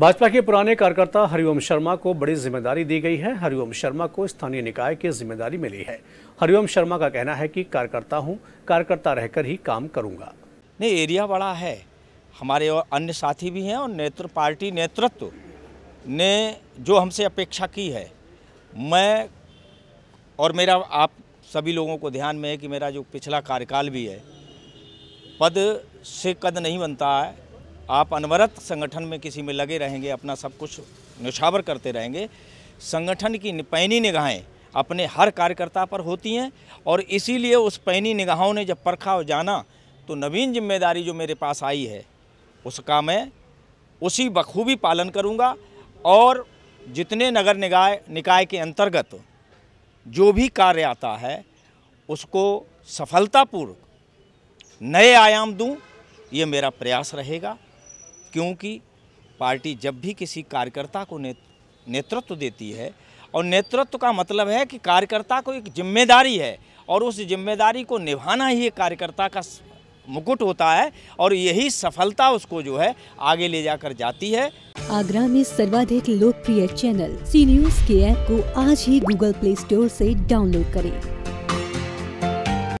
भाजपा के पुराने कार्यकर्ता हरिओम शर्मा को बड़ी जिम्मेदारी दी गई है हरिओम शर्मा को स्थानीय निकाय की जिम्मेदारी मिली है हरिओम शर्मा का कहना है कि कार्यकर्ता हूं कार्यकर्ता रहकर ही काम करूंगा नहीं एरिया बड़ा है हमारे और अन्य साथी भी हैं और नेतृत्व पार्टी नेतृत्व ने जो हमसे अपेक्षा की है मैं और मेरा आप सभी लोगों को ध्यान में है कि मेरा जो पिछला कार्यकाल भी है पद से कद नहीं बनता है आप अनवरत संगठन में किसी में लगे रहेंगे अपना सब कुछ न्यौछावर करते रहेंगे संगठन की पैनी निगाहें अपने हर कार्यकर्ता पर होती हैं और इसीलिए उस पैनी निगाहों ने जब परखा हो जाना तो नवीन जिम्मेदारी जो मेरे पास आई है उसका मैं उसी बखूबी पालन करूंगा और जितने नगर निकाय निकाय के अंतर्गत जो भी कार्य आता है उसको सफलतापूर्वक नए आयाम दूं ये मेरा प्रयास रहेगा क्योंकि पार्टी जब भी किसी कार्यकर्ता को नेतृत्व देती है और नेतृत्व का मतलब है कि कार्यकर्ता को एक जिम्मेदारी है और उस जिम्मेदारी को निभाना ही एक कार्यकर्ता का मुकुट होता है और यही सफलता उसको जो है आगे ले जाकर जाती है आगरा में सर्वाधिक लोकप्रिय चैनल सी न्यूज के ऐप को आज ही गूगल प्ले स्टोर से डाउनलोड करें